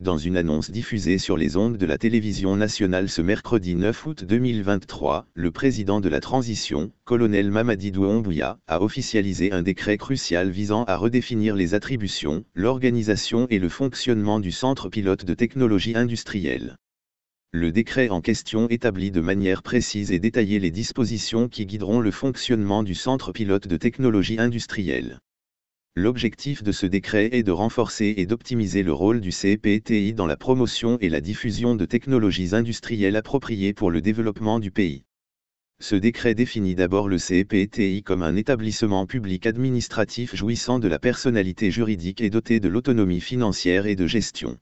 dans une annonce diffusée sur les ondes de la télévision nationale ce mercredi 9 août 2023, le président de la transition, colonel Mamadi Doumbouya, a officialisé un décret crucial visant à redéfinir les attributions, l'organisation et le fonctionnement du centre pilote de technologie industrielle. Le décret en question établit de manière précise et détaillée les dispositions qui guideront le fonctionnement du centre pilote de technologie industrielle. L'objectif de ce décret est de renforcer et d'optimiser le rôle du CPTI dans la promotion et la diffusion de technologies industrielles appropriées pour le développement du pays. Ce décret définit d'abord le CPTI comme un établissement public administratif jouissant de la personnalité juridique et doté de l'autonomie financière et de gestion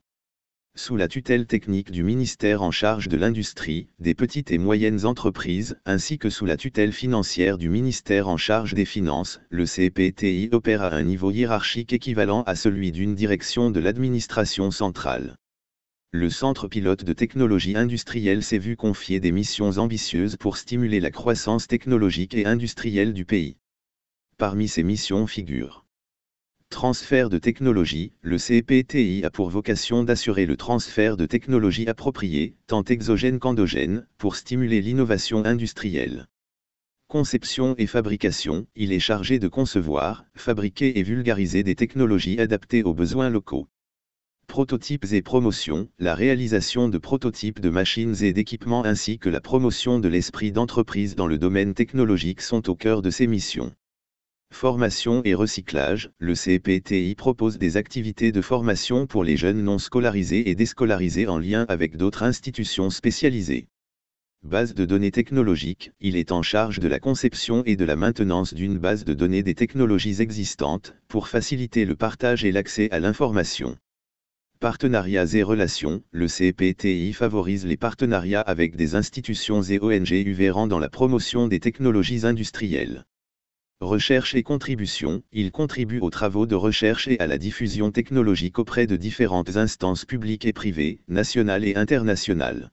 sous la tutelle technique du ministère en charge de l'industrie, des petites et moyennes entreprises, ainsi que sous la tutelle financière du ministère en charge des finances, le CPTI opère à un niveau hiérarchique équivalent à celui d'une direction de l'administration centrale. Le Centre pilote de technologie industrielle s'est vu confier des missions ambitieuses pour stimuler la croissance technologique et industrielle du pays. Parmi ces missions figurent transfert de technologie, le CPTI a pour vocation d'assurer le transfert de technologies appropriées, tant exogènes qu'endogènes, pour stimuler l'innovation industrielle. Conception et fabrication, il est chargé de concevoir, fabriquer et vulgariser des technologies adaptées aux besoins locaux. Prototypes et promotion, la réalisation de prototypes de machines et d'équipements ainsi que la promotion de l'esprit d'entreprise dans le domaine technologique sont au cœur de ses missions. Formation et recyclage, le CPTI propose des activités de formation pour les jeunes non scolarisés et déscolarisés en lien avec d'autres institutions spécialisées. Base de données technologiques, il est en charge de la conception et de la maintenance d'une base de données des technologies existantes, pour faciliter le partage et l'accès à l'information. Partenariats et relations, le CPTI favorise les partenariats avec des institutions et ONG UVRAN dans la promotion des technologies industrielles. Recherche et contribution, il contribue aux travaux de recherche et à la diffusion technologique auprès de différentes instances publiques et privées, nationales et internationales.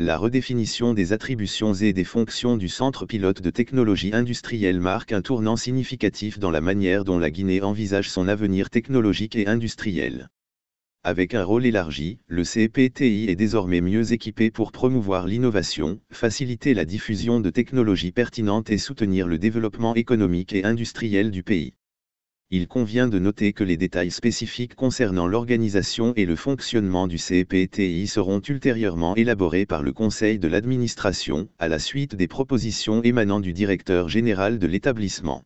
La redéfinition des attributions et des fonctions du Centre pilote de technologie industrielle marque un tournant significatif dans la manière dont la Guinée envisage son avenir technologique et industriel. Avec un rôle élargi, le CPTI est désormais mieux équipé pour promouvoir l'innovation, faciliter la diffusion de technologies pertinentes et soutenir le développement économique et industriel du pays. Il convient de noter que les détails spécifiques concernant l'organisation et le fonctionnement du CPTI seront ultérieurement élaborés par le Conseil de l'administration, à la suite des propositions émanant du directeur général de l'établissement.